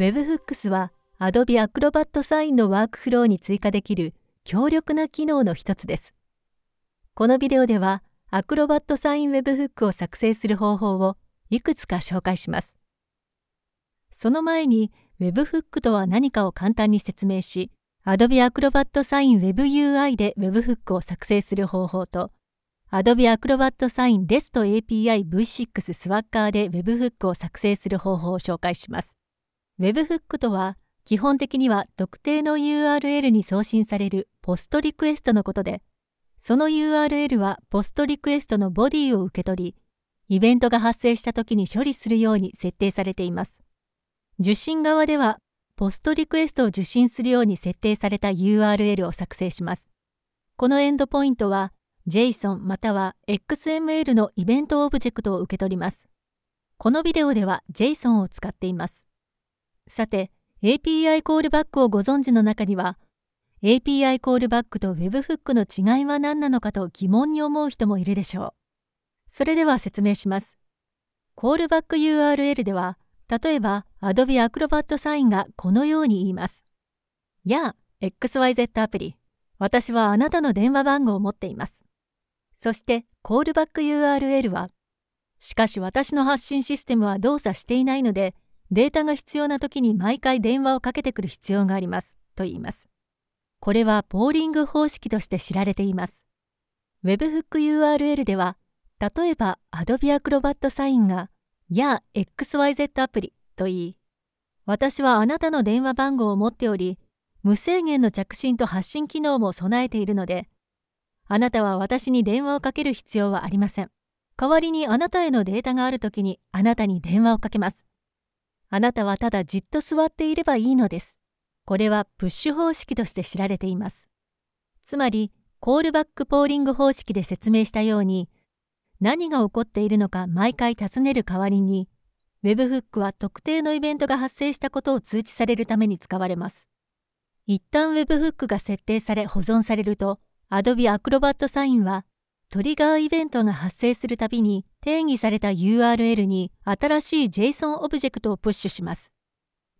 Webhooks は Adobe Acrobat Sign のワークフローに追加できる強力な機能の一つです。このビデオでは Acrobat Sign Webhook を作成する方法をいくつか紹介します。その前に Webhook とは何かを簡単に説明し、Adobe Acrobat Sign WebUI で Webhook を作成する方法と、Adobe Acrobat Sign REST API V6 スワッカーで Webhook を作成する方法を紹介します。Webhook とは、基本的には特定の URL に送信されるポストリクエストのことで、その URL はポストリクエストのボディを受け取り、イベントが発生した時に処理するように設定されています。受信側では、ポストリクエストを受信するように設定された URL を作成します。このエンドポイントは、JSON または XML のイベントオブジェクトを受け取ります。このビデオでは JSON を使っています。さて、API コールバックをご存知の中には、API コールバックと Webhook の違いは何なのかと疑問に思う人もいるでしょう。それでは説明します。コールバック URL では、例えば Adobe Acrobat サインがこのように言います。やあ、XYZ アプリ、私はあなたの電話番号を持っています。そして、コールバック URL は、しかし私の発信システムは動作していないので、データが必要な時に毎回電話をかけてくる必要がありますと言いますこれはボーリング方式として知られています Webhook URL では例えば Adobe Acrobat サインが「や XYZ アプリ」と言い私はあなたの電話番号を持っており無制限の着信と発信機能も備えているのであなたは私に電話をかける必要はありません代わりにあなたへのデータがある時にあなたに電話をかけますあなたはただじっと座っていればいいのです。これはプッシュ方式として知られています。つまり、コールバックポーリング方式で説明したように、何が起こっているのか毎回尋ねる代わりに、Webhook は特定のイベントが発生したことを通知されるために使われます。一旦 Webhook が設定され保存されると、Adobe Acrobat サインはトリガーイベントが発生するたびに定義された URL に新しい JSON オブジェクトをプッシュします。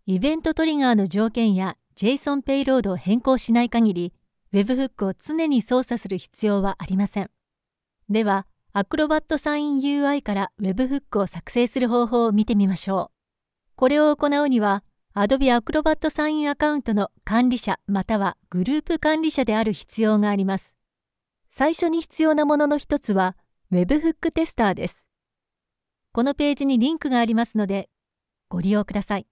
イベントトリガーの条件や JSON ペイロードを変更しない限り Webhook を常に操作する必要はありません。では、アクロバットサイン UI から Webhook を作成する方法を見てみましょう。これを行うには、Adobe アクロバットサインアカウントの管理者またはグループ管理者である必要があります。最初に必要なものの一つは Webhook テスターです。このページにリンクがありますのでご利用ください。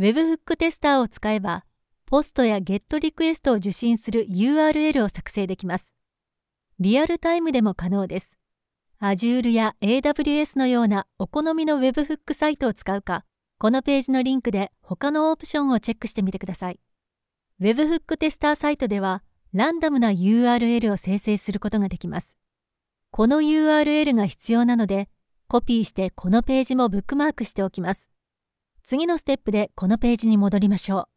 Webhook テスターを使えばポストやゲットリクエストを受信する URL を作成できます。リアルタイムでも可能です。Azure や AWS のようなお好みの Webhook サイトを使うか、このページのリンクで他のオプションをチェックしてみてください。Webhook テスターサイトでは、ランダムな URL を生成することができます。この URL が必要なので、コピーしてこのページもブックマークしておきます。次のステップでこのページに戻りましょう。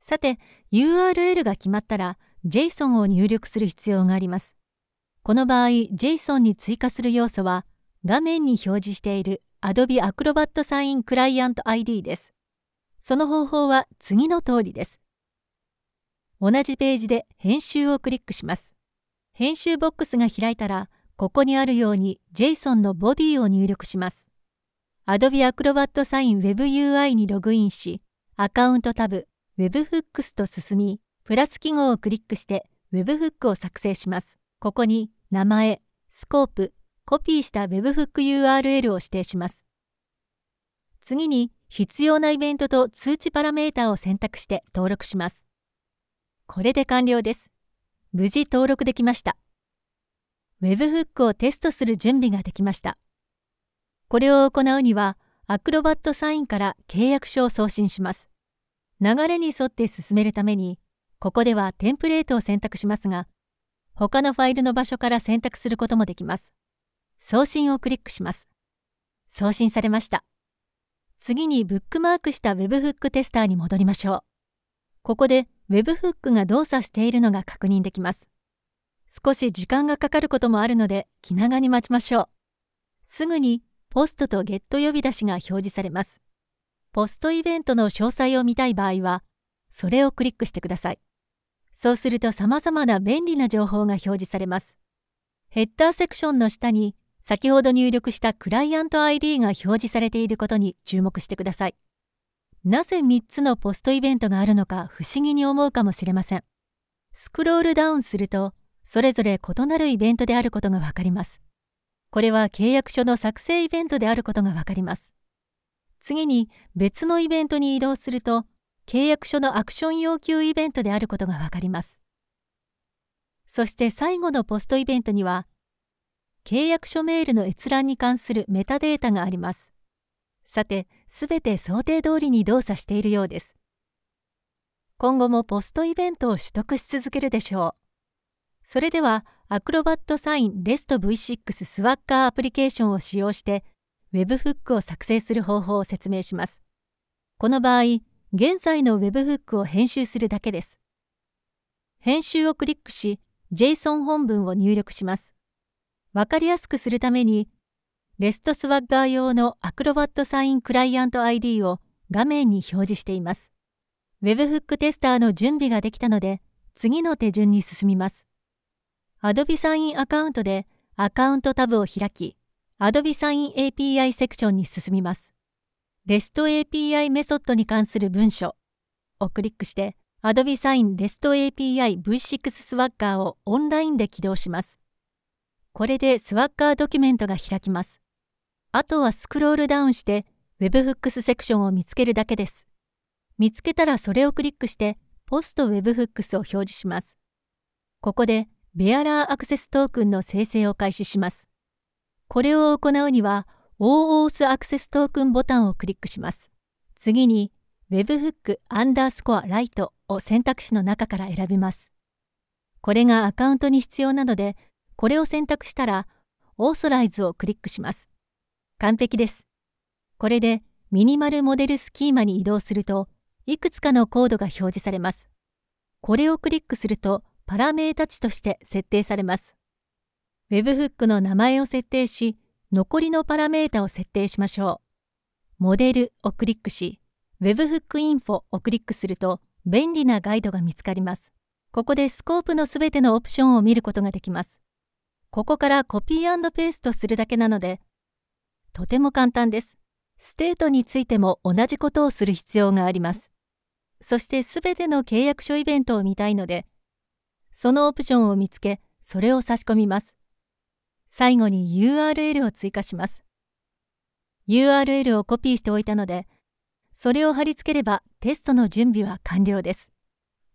さて、URL が決まったら JSON を入力する必要があります。この場合、JSON に追加する要素は、画面に表示している Adobe Acrobat Sign Client ID です。その方法は次の通りです。同じページで編集をクリックします。編集ボックスが開いたら、ここにあるように JSON のボディを入力します。Adobe Acrobat Sign Web UI にログインし、アカウントタブ Webhooks と進み、プラス記号をクリックして Webhook を作成します。ここに名前、スコープ、コピーした Webhook URL を指定します。次に必要なイベントと通知パラメータを選択して登録します。これで完了です。無事登録できました。Web フックをテストする準備ができました。これを行うには、アクロバットサインから契約書を送信します。流れに沿って進めるために、ここではテンプレートを選択しますが、他のファイルの場所から選択することもできます。送信をクリックします。送信されました。次にブックマークした Webhook テスターに戻りましょう。ここで w e b フックが動作しているのが確認できます。少し時間がかかることもあるので気長に待ちましょう。すぐにポストとゲット呼び出しが表示されます。ポストイベントの詳細を見たい場合は、それをクリックしてください。そうすると様々な便利な情報が表示されます。ヘッダーセクションの下に先ほど入力したクライアント ID が表示されていることに注目してください。なぜ3つのポストイベントがあるのか不思議に思うかもしれません。スクロールダウンすると、それぞれ異なるイベントであることがわかります。これは契約書の作成イベントであることがわかります。次に別のイベントに移動すると、契約書のアクション要求イベントであることがわかります。そして最後のポストイベントには、契約書メールの閲覧に関するメタデータがあります。さて、すべて想定通りに動作しているようです。今後もポストイベントを取得し続けるでしょう。それでは、アクロバットサインレスト V6 スワッカーアプリケーションを使用して、Web フックを作成する方法を説明します。この場合、現在の Web フックを編集するだけです。編集をクリックし、JSON 本文を入力します。わかりやすくするために、レストスワッガー用のアクロバットサインクライアント ID を画面に表示しています。Webhook テスターの準備ができたので、次の手順に進みます。Adobe サインアカウントでアカウントタブを開き、Adobe サイン API セクションに進みます。REST API メソッドに関する文書をクリックして、Adobe サイン n REST API V6 Swagger をオンラインで起動します。これでスワッカードキュメントが開きます。あとはスクロールダウンして Webhooks セクションを見つけるだけです。見つけたらそれをクリックして Post Webhooks を表示します。ここでベアラーアクセストークンの生成を開始します。これを行うには OAuth アクセストークンボタンをクリックします。次に Webhook アンダースコアライトを選択肢の中から選びます。これがアカウントに必要なので、これを選択したら、オーソライズをクリックします。完璧です。これでミニマルモデルスキーマに移動すると、いくつかのコードが表示されます。これをクリックすると、パラメータ値として設定されます。Webhook の名前を設定し、残りのパラメータを設定しましょう。モデルをクリックし、Webhook インフォをクリックすると、便利なガイドが見つかります。ここでスコープのすべてのオプションを見ることができます。ここからコピーペーストするだけなので、とても簡単です。ステートについても同じことをする必要があります。そしてすべての契約書イベントを見たいので、そのオプションを見つけ、それを差し込みます。最後に URL を追加します。URL をコピーしておいたので、それを貼り付ければテストの準備は完了です。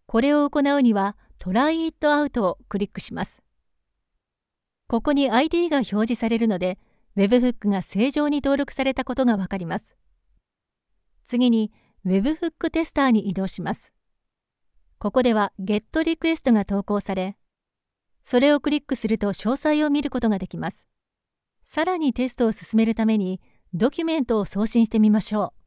これを行うには、Try It Out をクリックします。ここに ID が表示されるので、Webhook が正常に登録されたことがわかります。次に Webhook テスターに移動します。ここでは Get リクエストが投稿され、それをクリックすると詳細を見ることができます。さらにテストを進めるためにドキュメントを送信してみましょう。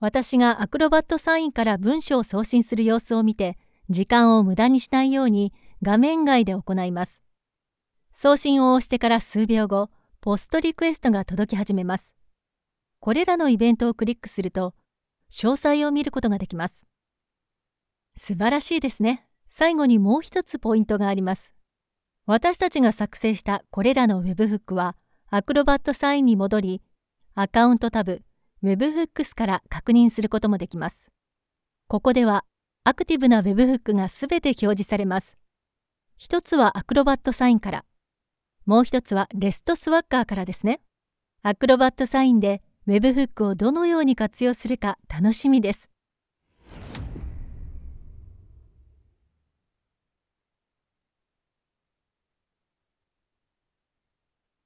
私がアクロバットサインから文章を送信する様子を見て、時間を無駄にしないように画面外で行います。送信を押してから数秒後、ポストリクエストが届き始めます。これらのイベントをクリックすると、詳細を見ることができます。素晴らしいですね。最後にもう一つポイントがあります。私たちが作成したこれらの Webhook は、アクロバットサインに戻り、アカウントタブ、Webhooks から確認することもできます。ここでは、アクティブな Webhook がすべて表示されます。一つはアクロバットサインから、もう一つはレストスワッカーからですね。アクロバットサインで Web フックをどのように活用するか楽しみです。